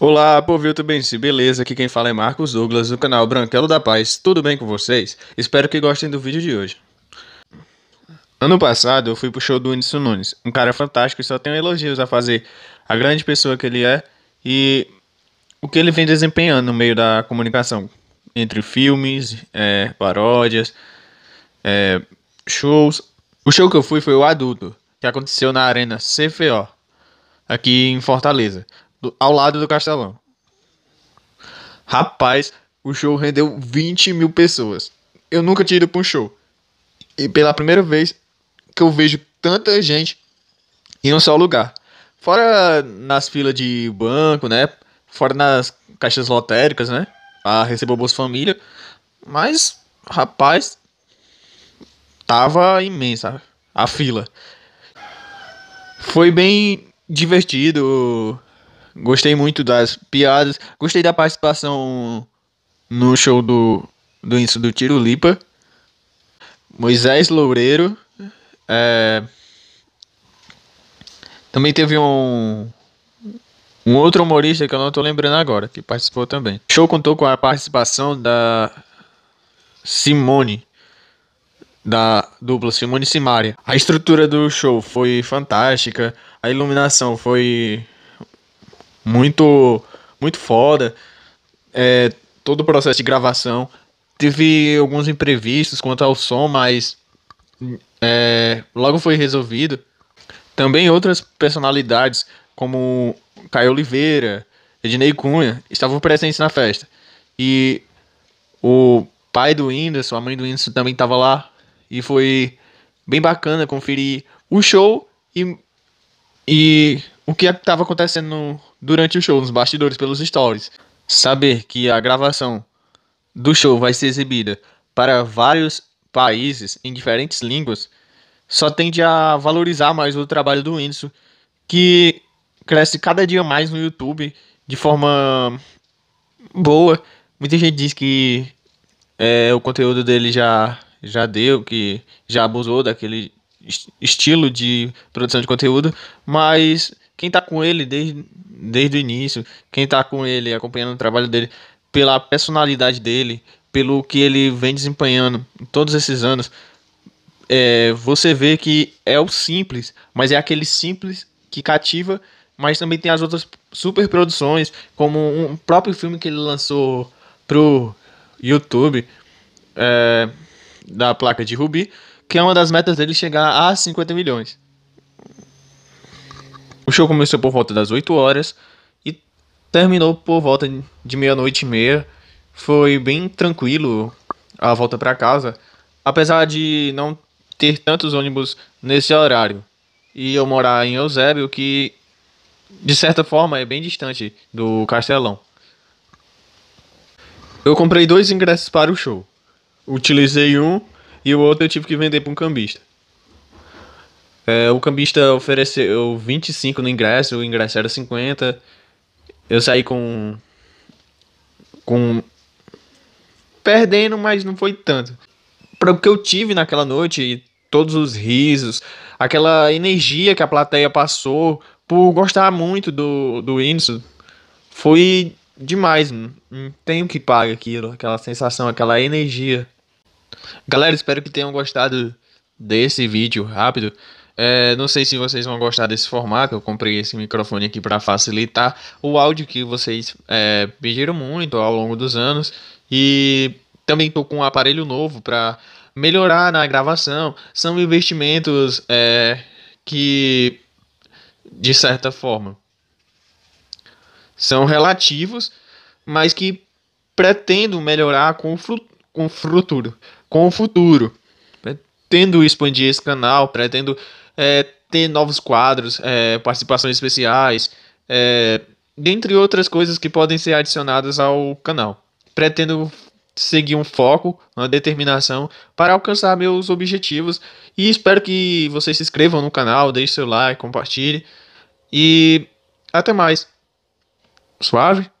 Olá, povo YouTube, beleza? Aqui quem fala é Marcos Douglas, do canal Branquelo da Paz. Tudo bem com vocês? Espero que gostem do vídeo de hoje. Ano passado eu fui pro show do Whindersson Nunes, um cara fantástico e só tenho elogios a fazer. A grande pessoa que ele é e o que ele vem desempenhando no meio da comunicação. Entre filmes, é, paródias, é, shows. O show que eu fui foi o Adulto, que aconteceu na Arena CFO, aqui em Fortaleza ao lado do Castelão. Rapaz, o show rendeu 20 mil pessoas. Eu nunca tinha ido pra um show. E pela primeira vez que eu vejo tanta gente em um só lugar. Fora nas filas de banco, né? Fora nas caixas lotéricas, né? Pra receber o Bolsa Família. Mas, rapaz, tava imensa a fila. Foi bem divertido Gostei muito das piadas. Gostei da participação no show do do isso do Tiro Lipa. Moisés Loureiro. É... Também teve um um outro humorista que eu não estou lembrando agora, que participou também. O show contou com a participação da Simone, da dupla Simone e Simaria. A estrutura do show foi fantástica, a iluminação foi muito, muito foda. É, todo o processo de gravação. Teve alguns imprevistos quanto ao som, mas é, logo foi resolvido. Também outras personalidades, como Caio Oliveira, Ednei Cunha, estavam presentes na festa. E o pai do Whindersson, a mãe do Whindersson também estava lá. E foi bem bacana conferir o show e, e o que estava acontecendo durante o show, nos bastidores, pelos stories. Saber que a gravação do show vai ser exibida para vários países em diferentes línguas só tende a valorizar mais o trabalho do Whindersson, que cresce cada dia mais no YouTube de forma boa. Muita gente diz que é, o conteúdo dele já, já deu, que já abusou daquele estilo de produção de conteúdo, mas quem tá com ele desde, desde o início, quem tá com ele acompanhando o trabalho dele, pela personalidade dele, pelo que ele vem desempenhando todos esses anos, é, você vê que é o simples, mas é aquele simples que cativa, mas também tem as outras super produções, como um próprio filme que ele lançou pro YouTube, é, da placa de Rubi, que é uma das metas dele chegar a 50 milhões show começou por volta das 8 horas e terminou por volta de meia-noite e meia. Foi bem tranquilo a volta para casa, apesar de não ter tantos ônibus nesse horário. E eu morar em Eusébio, que de certa forma é bem distante do Castelão. Eu comprei dois ingressos para o show. Utilizei um e o outro eu tive que vender para um cambista. É, o cambista ofereceu 25 no ingresso, o ingresso era 50. Eu saí com. com. perdendo, mas não foi tanto. Para o que eu tive naquela noite, todos os risos, aquela energia que a plateia passou por gostar muito do, do Whindersson, foi demais. tenho que pagar aquilo, aquela sensação, aquela energia. Galera, espero que tenham gostado desse vídeo rápido. É, não sei se vocês vão gostar desse formato. Eu comprei esse microfone aqui para facilitar o áudio que vocês é, pediram muito ao longo dos anos. E também estou com um aparelho novo para melhorar na gravação. São investimentos é, que, de certa forma, são relativos, mas que pretendo melhorar com o, com o futuro. Com o futuro. Pretendo expandir esse canal, pretendo é, ter novos quadros, é, participações especiais, é, dentre outras coisas que podem ser adicionadas ao canal. Pretendo seguir um foco, uma determinação para alcançar meus objetivos e espero que vocês se inscrevam no canal, deixem seu like, compartilhe e até mais. Suave?